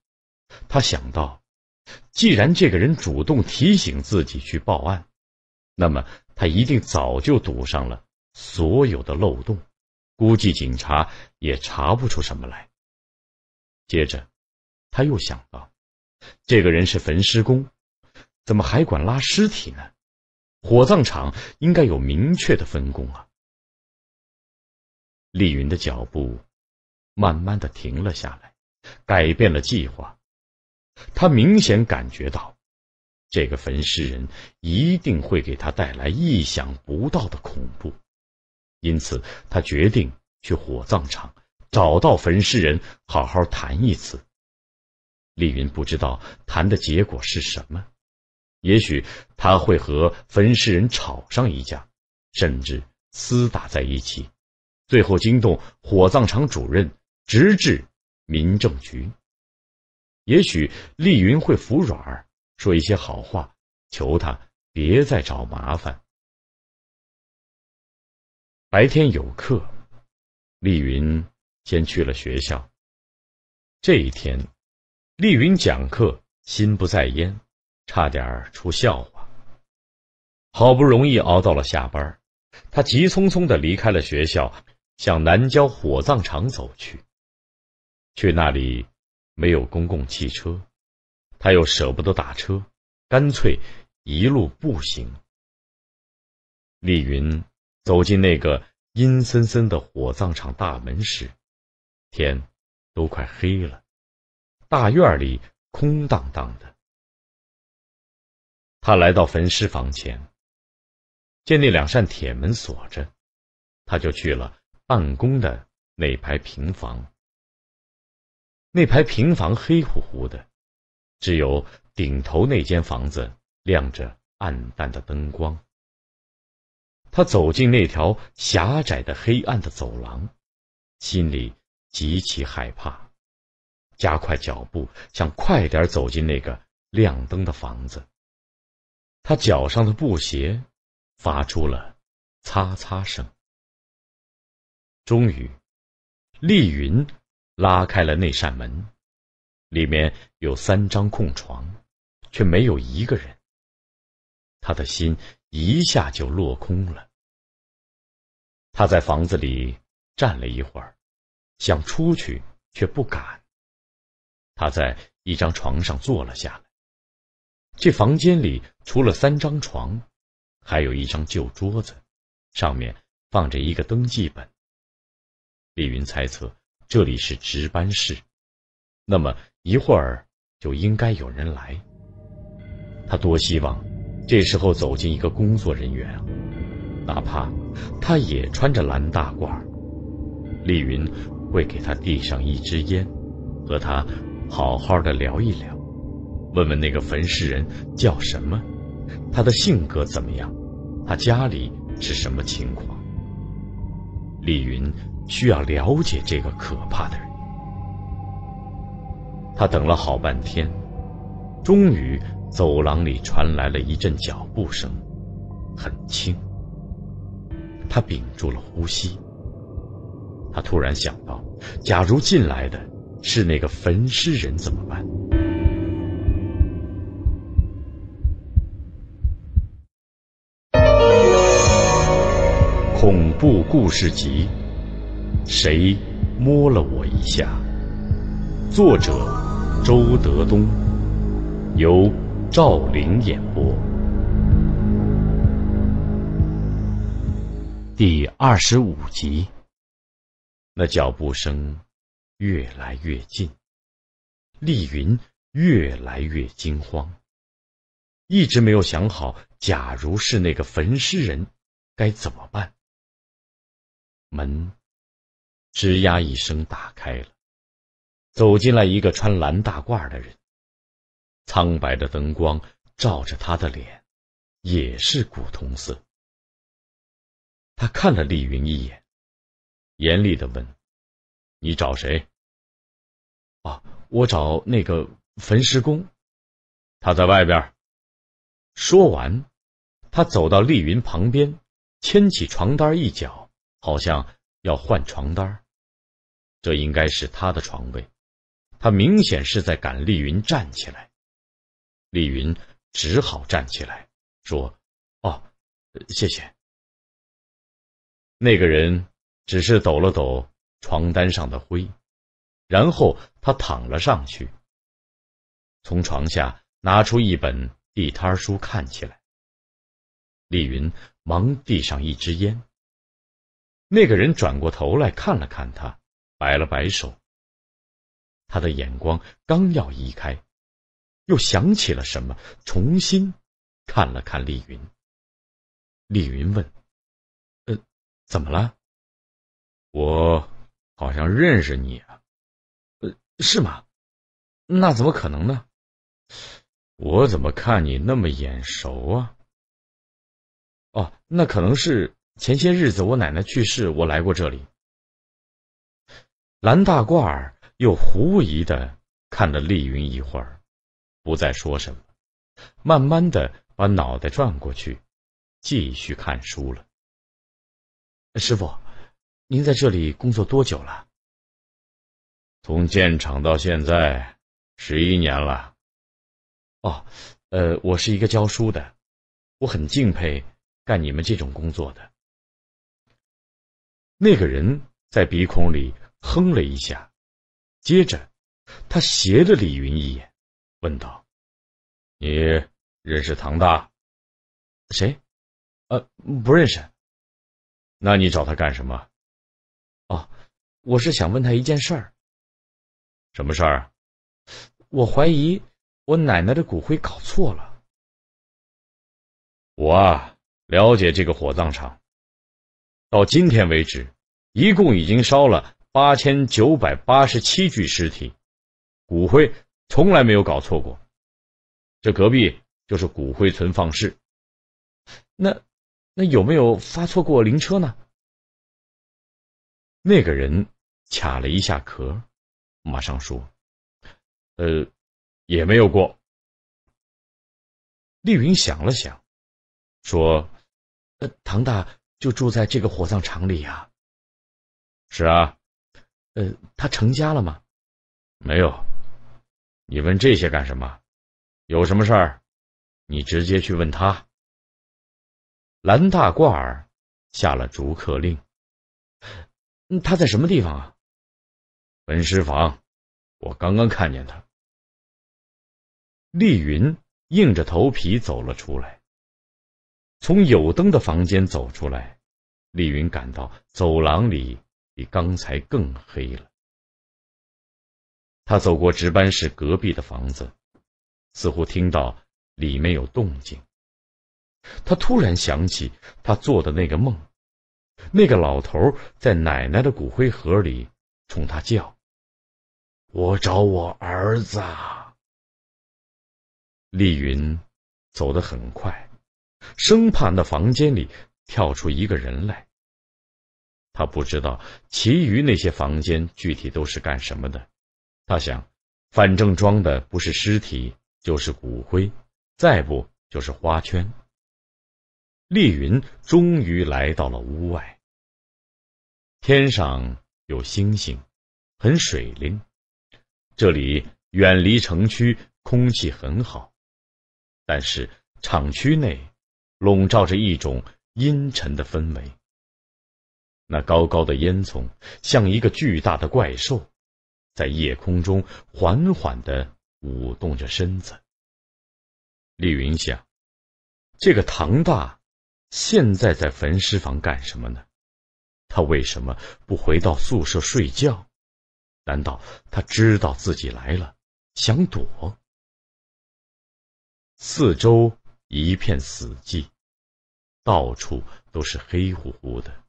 他想到。既然这个人主动提醒自己去报案，那么他一定早就堵上了所有的漏洞，估计警察也查不出什么来。接着，他又想到，这个人是焚尸工，怎么还管拉尸体呢？火葬场应该有明确的分工啊。丽云的脚步慢慢的停了下来，改变了计划。他明显感觉到，这个焚尸人一定会给他带来意想不到的恐怖，因此他决定去火葬场找到焚尸人，好好谈一次。丽云不知道谈的结果是什么，也许他会和焚尸人吵上一架，甚至厮打在一起，最后惊动火葬场主任，直至民政局。也许丽云会服软，说一些好话，求他别再找麻烦。白天有课，丽云先去了学校。这一天，丽云讲课心不在焉，差点出笑话。好不容易熬到了下班，她急匆匆的离开了学校，向南郊火葬场走去，去那里。没有公共汽车，他又舍不得打车，干脆一路步行。丽云走进那个阴森森的火葬场大门时，天都快黑了，大院里空荡荡的。他来到焚尸房前，见那两扇铁门锁着，他就去了办公的那排平房。那排平房黑乎乎的，只有顶头那间房子亮着暗淡的灯光。他走进那条狭窄的黑暗的走廊，心里极其害怕，加快脚步，想快点走进那个亮灯的房子。他脚上的布鞋发出了擦擦声。终于，丽云。拉开了那扇门，里面有三张空床，却没有一个人。他的心一下就落空了。他在房子里站了一会儿，想出去却不敢。他在一张床上坐了下来。这房间里除了三张床，还有一张旧桌子，上面放着一个登记本。李云猜测。这里是值班室，那么一会儿就应该有人来。他多希望这时候走进一个工作人员，哪怕他也穿着蓝大褂，丽云会给他递上一支烟，和他好好的聊一聊，问问那个焚尸人叫什么，他的性格怎么样，他家里是什么情况。丽云。需要了解这个可怕的人。他等了好半天，终于走廊里传来了一阵脚步声，很轻。他屏住了呼吸。他突然想到，假如进来的是那个焚尸人怎么办？恐怖故事集。谁摸了我一下？作者：周德东，由赵麟演播。第二十五集，那脚步声越来越近，丽云越来越惊慌，一直没有想好，假如是那个焚尸人，该怎么办？门。吱呀一声打开了，走进来一个穿蓝大褂的人。苍白的灯光照着他的脸，也是古铜色。他看了丽云一眼，严厉的问：“你找谁？”啊，我找那个焚尸工，他在外边。说完，他走到丽云旁边，牵起床单一角，好像要换床单儿。这应该是他的床位，他明显是在赶丽云站起来。丽云只好站起来，说：“哦，谢谢。”那个人只是抖了抖床单上的灰，然后他躺了上去，从床下拿出一本地摊书看起来。丽云忙递上一支烟。那个人转过头来看了看他。摆了摆手，他的眼光刚要移开，又想起了什么，重新看了看丽云。丽云问：“呃，怎么了？我好像认识你啊。”“呃，是吗？那怎么可能呢？我怎么看你那么眼熟啊？”“哦，那可能是前些日子我奶奶去世，我来过这里。”蓝大褂儿又狐疑的看了丽云一会儿，不再说什么，慢慢的把脑袋转过去，继续看书了。师傅，您在这里工作多久了？从建厂到现在十一年了。哦，呃，我是一个教书的，我很敬佩干你们这种工作的那个人在鼻孔里。哼了一下，接着，他斜了李云一眼，问道：“你认识唐大？谁？呃，不认识。那你找他干什么？”“哦，我是想问他一件事。”“什么事儿？”“我怀疑我奶奶的骨灰搞错了。”“我啊，了解这个火葬场，到今天为止，一共已经烧了。”八千九百八十七具尸体，骨灰从来没有搞错过。这隔壁就是骨灰存放室。那，那有没有发错过灵车呢？那个人卡了一下壳，马上说：“呃，也没有过。”丽云想了想，说：“呃，唐大就住在这个火葬场里呀。”是啊。呃，他成家了吗？没有，你问这些干什么？有什么事儿，你直接去问他。蓝大褂儿下了逐客令。他在什么地方啊？文师房，我刚刚看见他。丽云硬着头皮走了出来，从有灯的房间走出来，丽云感到走廊里。比刚才更黑了。他走过值班室隔壁的房子，似乎听到里面有动静。他突然想起他做的那个梦，那个老头在奶奶的骨灰盒里冲他叫：“我找我儿子。”丽云走得很快，生怕那房间里跳出一个人来。他不知道其余那些房间具体都是干什么的，他想，反正装的不是尸体就是骨灰，再不就是花圈。丽云终于来到了屋外，天上有星星，很水灵，这里远离城区，空气很好，但是厂区内笼罩着一种阴沉的氛围。那高高的烟囱像一个巨大的怪兽，在夜空中缓缓地舞动着身子。李云想，这个唐大现在在焚尸房干什么呢？他为什么不回到宿舍睡觉？难道他知道自己来了，想躲？四周一片死寂，到处都是黑乎乎的。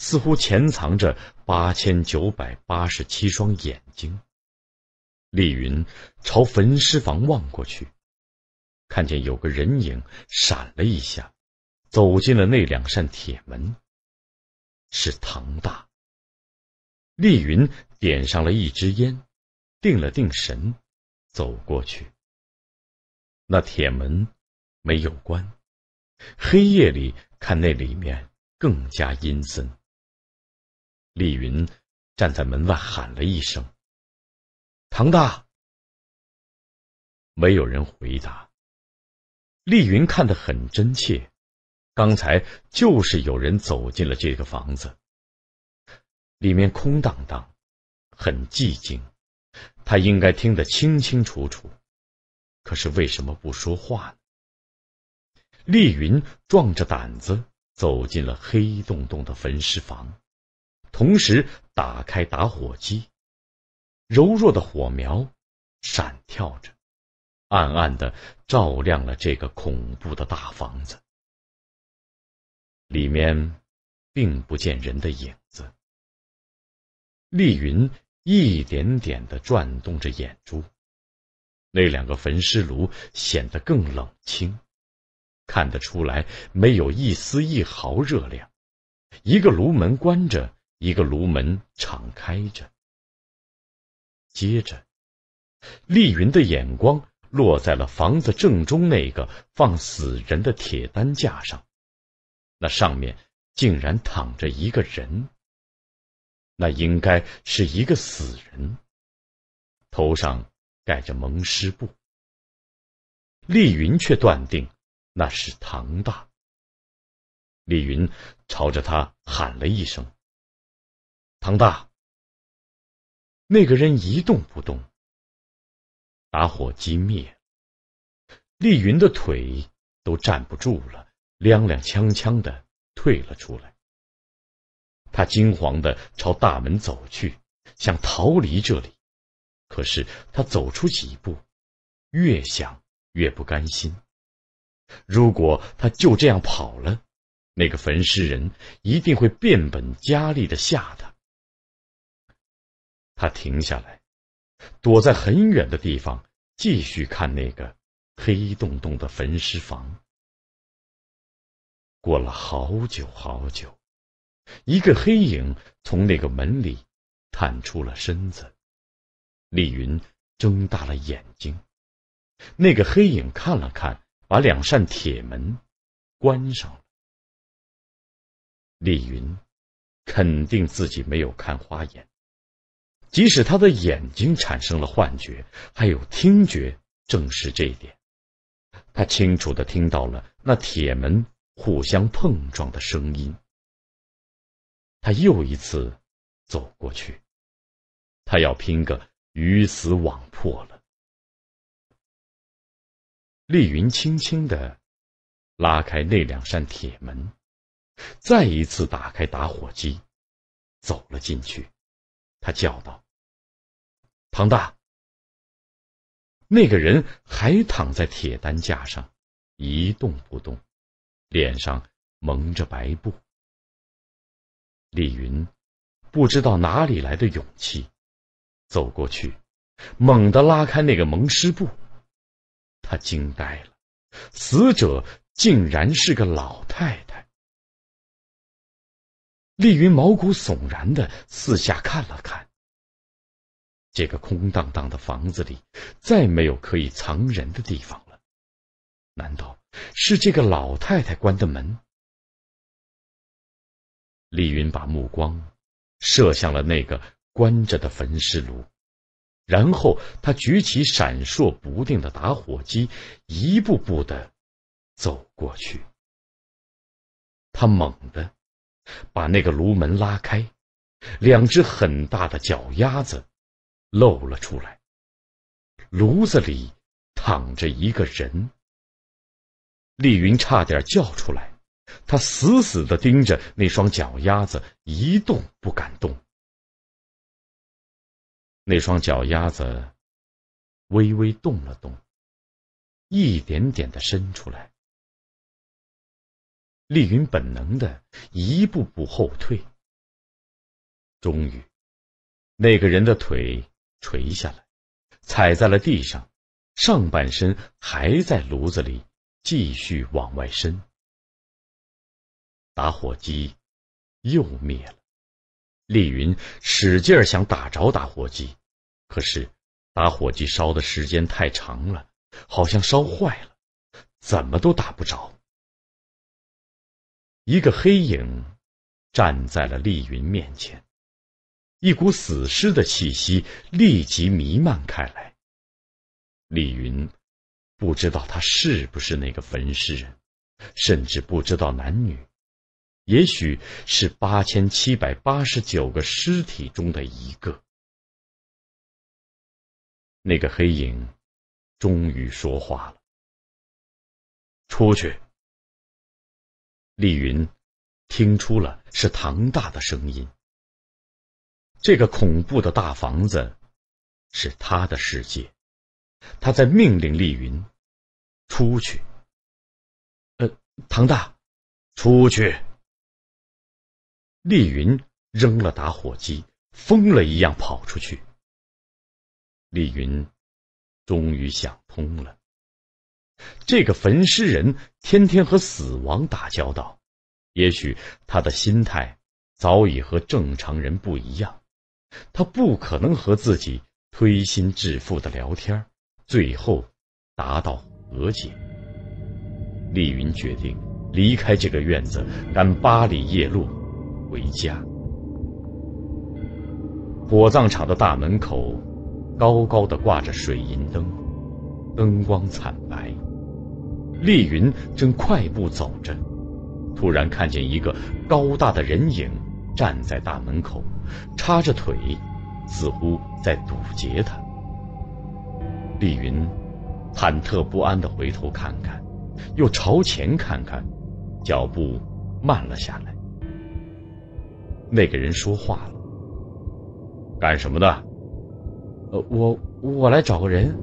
似乎潜藏着八千九百八十七双眼睛。丽云朝焚尸房望过去，看见有个人影闪了一下，走进了那两扇铁门。是唐大。丽云点上了一支烟，定了定神，走过去。那铁门没有关，黑夜里看那里面更加阴森。丽云站在门外喊了一声：“唐大。”没有人回答。丽云看得很真切，刚才就是有人走进了这个房子，里面空荡荡，很寂静，他应该听得清清楚楚，可是为什么不说话呢？丽云壮着胆子走进了黑洞洞的焚尸房。同时打开打火机，柔弱的火苗闪跳着，暗暗的照亮了这个恐怖的大房子。里面并不见人的影子。丽云一点点的转动着眼珠，那两个焚尸炉显得更冷清，看得出来没有一丝一毫热量。一个炉门关着。一个炉门敞开着。接着，丽云的眼光落在了房子正中那个放死人的铁担架上，那上面竟然躺着一个人。那应该是一个死人，头上盖着蒙尸布。丽云却断定那是唐大。丽云朝着他喊了一声。唐大，那个人一动不动。打火机灭，丽云的腿都站不住了，踉踉跄跄的退了出来。他惊慌的朝大门走去，想逃离这里。可是他走出几步，越想越不甘心。如果他就这样跑了，那个焚尸人一定会变本加厉的吓他。他停下来，躲在很远的地方，继续看那个黑洞洞的焚尸房。过了好久好久，一个黑影从那个门里探出了身子。丽云睁大了眼睛。那个黑影看了看，把两扇铁门关上了。李云肯定自己没有看花眼。即使他的眼睛产生了幻觉，还有听觉证实这一点，他清楚地听到了那铁门互相碰撞的声音。他又一次走过去，他要拼个鱼死网破了。丽云轻轻地拉开那两扇铁门，再一次打开打火机，走了进去。他叫道：“庞大。”那个人还躺在铁担架上，一动不动，脸上蒙着白布。李云不知道哪里来的勇气，走过去，猛地拉开那个蒙尸布，他惊呆了，死者竟然是个老太太。丽云毛骨悚然的四下看了看，这个空荡荡的房子里再没有可以藏人的地方了。难道是这个老太太关的门？丽云把目光射向了那个关着的焚尸炉，然后她举起闪烁不定的打火机，一步步的走过去。他猛地。把那个炉门拉开，两只很大的脚丫子露了出来。炉子里躺着一个人。丽云差点叫出来，她死死的盯着那双脚丫子，一动不敢动。那双脚丫子微微动了动，一点点的伸出来。丽云本能的一步步后退。终于，那个人的腿垂下来，踩在了地上，上半身还在炉子里继续往外伸。打火机又灭了，丽云使劲儿想打着打火机，可是打火机烧的时间太长了，好像烧坏了，怎么都打不着。一个黑影站在了丽云面前，一股死尸的气息立即弥漫开来。丽云不知道他是不是那个焚尸人，甚至不知道男女，也许是八千七百八十九个尸体中的一个。那个黑影终于说话了：“出去。”丽云听出了是唐大的声音。这个恐怖的大房子是他的世界，他在命令丽云出去。呃，唐大，出去！丽云扔了打火机，疯了一样跑出去。丽云终于想通了。这个焚尸人天天和死亡打交道，也许他的心态早已和正常人不一样。他不可能和自己推心置腹的聊天，最后达到和解。丽云决定离开这个院子，赶八里夜路回家。火葬场的大门口，高高的挂着水银灯，灯光惨白。丽云正快步走着，突然看见一个高大的人影站在大门口，叉着腿，似乎在堵截他。丽云忐忑不安地回头看看，又朝前看看，脚步慢了下来。那个人说话了：“干什么的？”“呃，我我来找个人。”